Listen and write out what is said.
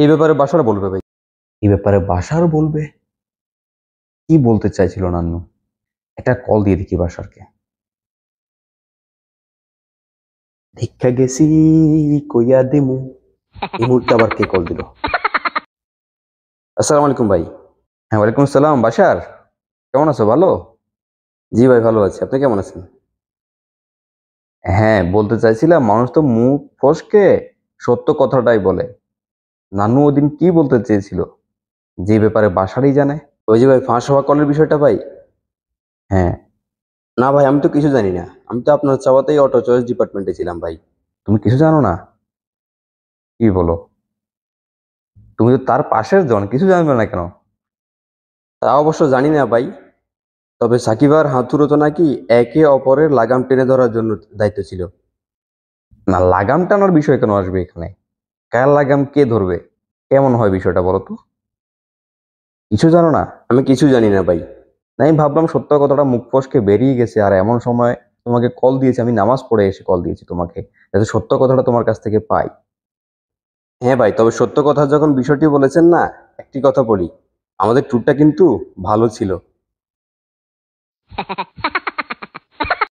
এই ব্যাপারে বাসার বলবে ভাই এই ব্যাপারে বাসার বলবে কি বলতে চাইছিল নান্নু একটা কল দিয়ে দেখি বাসারকে ভিক্ষা গেছি কইয়া দিমু এই মুহূর্তে আবার কে কল দিল আসসালাম আলাইকুম ভাই হ্যাঁ ওয়ালাইকুম আসসালাম বাসার কেমন আছো ভালো জি ভাই ভালো আছি আপনি কেমন আছেন হ্যাঁ বলতে চাইছিলাম মানুষ তো মুখ ফসকে সত্য কথাটাই বলে নানু ওদিন কি বলতে চেয়েছিল যে ব্যাপারে বাসারই জানে ওই যে ভাই ফাঁস হওয়া কলের বিষয়টা ভাই হ্যাঁ না ভাই আমি তো কিছু জানি না আমি তো আপনার চাওয়াতেই অটো চয়েস ডিপার্টমেন্টে ছিলাম ভাই তুমি কিছু জানো না কি বলো তুমি তো তার পাশের জন কিছু জানবে না কেন তা অবশ্য জানি না ভাই তবে সাকিব আর হাতুরো তো নাকি একে অপরের লাগাম টেনে ধরার জন্য দায়িত্ব ছিল না লাগাম টানার বিষয় কেন আসবে এখানে কার লাগাম কে ধরবে কেমন হয় বিষয়টা বলো তো কিছু জানো না আমি কিছু জানি না ভাই আমি ভাবলাম সত্য কথাটা মুখ ফসকে বেরিয়ে গেছে আর এমন সময় তোমাকে কল দিয়েছি আমি নামাজ পড়ে এসে কল দিয়েছি তোমাকে যাতে সত্য কথাটা তোমার কাছ থেকে পাই হ্যাঁ ভাই তবে সত্য কথা যখন বিষয়টি বলেছেন না একটি কথা বলি আমাদের ট্যুরটা কিন্তু ভালো ছিল